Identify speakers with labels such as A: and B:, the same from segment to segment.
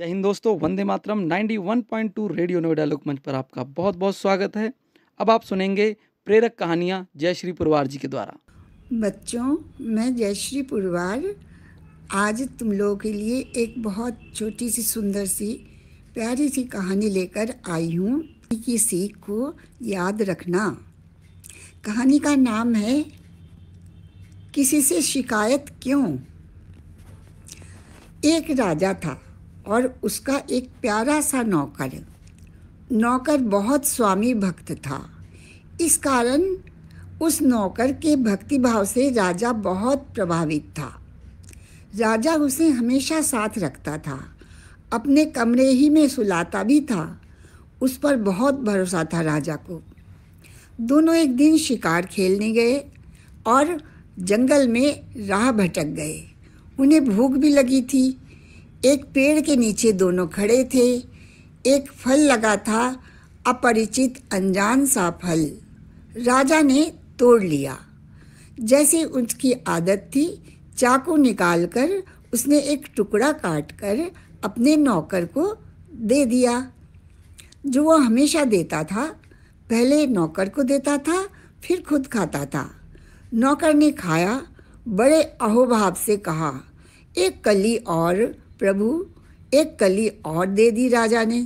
A: जय हिंद दोस्तों वंदे मातरम 91.2 रेडियो नोएडा लोकमंच पर आपका बहुत बहुत स्वागत है अब आप सुनेंगे प्रेरक कहानियाँ जयश्री पुरवार जी के द्वारा बच्चों मैं जयश्री पुरवार आज तुम लोगों के लिए एक बहुत छोटी सी सुंदर सी प्यारी सी कहानी लेकर आई हूँ की सीख को याद रखना कहानी का नाम है किसी से शिकायत क्यों एक राजा था और उसका एक प्यारा सा नौकर नौकर बहुत स्वामी भक्त था इस कारण उस नौकर के भक्ति भाव से राजा बहुत प्रभावित था राजा उसे हमेशा साथ रखता था अपने कमरे ही में सुलाता भी था उस पर बहुत भरोसा था राजा को दोनों एक दिन शिकार खेलने गए और जंगल में राह भटक गए उन्हें भूख भी लगी थी एक पेड़ के नीचे दोनों खड़े थे एक फल लगा था अपरिचित अनजान सा फल राजा ने तोड़ लिया जैसे उसकी आदत थी चाकू निकालकर उसने एक टुकड़ा काट कर अपने नौकर को दे दिया जो वह हमेशा देता था पहले नौकर को देता था फिर खुद खाता था नौकर ने खाया बड़े अहोभाव से कहा एक कली और प्रभु एक कली और दे दी राजा ने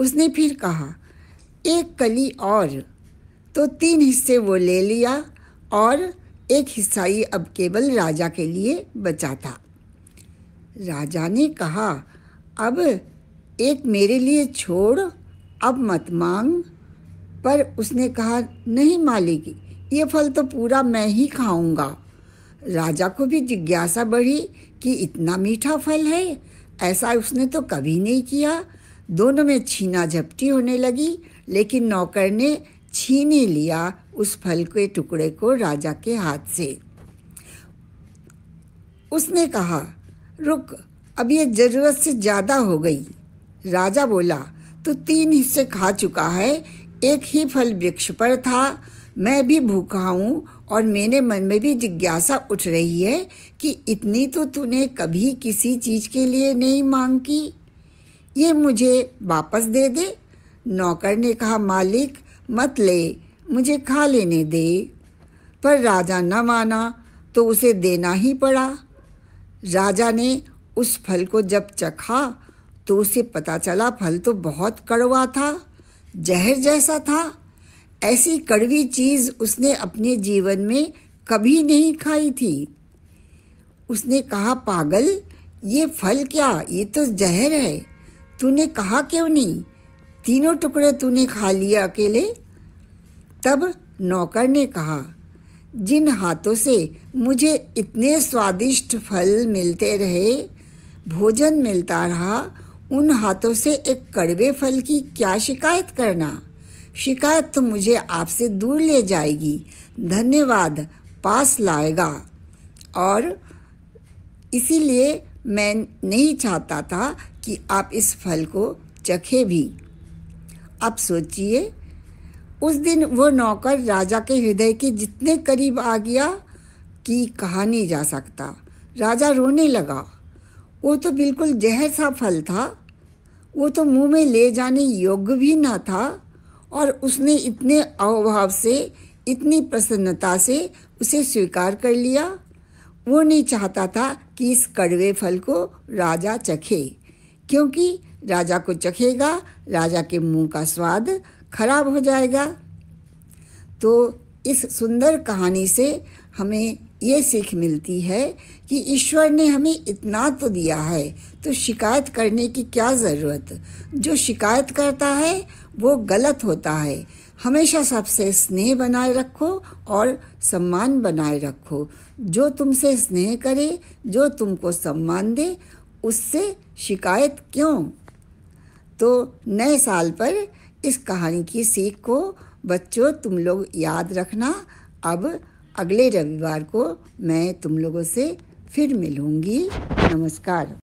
A: उसने फिर कहा एक कली और तो तीन हिस्से वो ले लिया और एक हिस्सा ही अब केवल राजा के लिए बचा था राजा ने कहा अब एक मेरे लिए छोड़ अब मत मांग पर उसने कहा नहीं मालिक ये फल तो पूरा मैं ही खाऊंगा राजा को भी जिज्ञासा बढ़ी कि इतना मीठा फल है ऐसा उसने तो कभी नहीं किया दोनों में छीना झपटी होने लगी लेकिन नौकर ने छीन ही लिया उस फल के टुकड़े को राजा के हाथ से उसने कहा रुक अब ये ज़रूरत से ज़्यादा हो गई राजा बोला तो तीन हिस्से खा चुका है एक ही फल वृक्ष पर था मैं भी भूखा हूँ और मेरे मन में भी जिज्ञासा उठ रही है कि इतनी तो तूने कभी किसी चीज के लिए नहीं मांग की ये मुझे वापस दे दे नौकर ने कहा मालिक मत ले मुझे खा लेने दे पर राजा न माना तो उसे देना ही पड़ा राजा ने उस फल को जब चखा तो उसे पता चला फल तो बहुत कड़वा था जहर जैसा था ऐसी कड़वी चीज़ उसने अपने जीवन में कभी नहीं खाई थी उसने कहा पागल ये फल क्या ये तो जहर है तूने कहा क्यों नहीं तीनों टुकड़े तूने खा लिए अकेले तब नौकर ने कहा जिन हाथों से मुझे इतने स्वादिष्ट फल मिलते रहे भोजन मिलता रहा उन हाथों से एक कड़वे फल की क्या शिकायत करना शिकायत तो मुझे आपसे दूर ले जाएगी धन्यवाद पास लाएगा और इसीलिए मैं नहीं चाहता था कि आप इस फल को चखे भी आप सोचिए उस दिन वो नौकर राजा के हृदय के जितने करीब आ गया कि कहा नहीं जा सकता राजा रोने लगा वो तो बिल्कुल जहर सा फल था वो तो मुंह में ले जाने योग्य भी ना था और उसने इतने अवभाव से इतनी प्रसन्नता से उसे स्वीकार कर लिया वो नहीं चाहता था कि इस कड़वे फल को राजा चखे क्योंकि राजा को चखेगा राजा के मुंह का स्वाद खराब हो जाएगा तो इस सुंदर कहानी से हमें ये सीख मिलती है कि ईश्वर ने हमें इतना तो दिया है तो शिकायत करने की क्या ज़रूरत जो शिकायत करता है वो गलत होता है हमेशा सबसे स्नेह बनाए रखो और सम्मान बनाए रखो जो तुमसे स्नेह करे जो तुमको सम्मान दे उससे शिकायत क्यों तो नए साल पर इस कहानी की सीख को बच्चों तुम लोग याद रखना अब अगले रविवार को मैं तुम लोगों से फिर मिलूँगी नमस्कार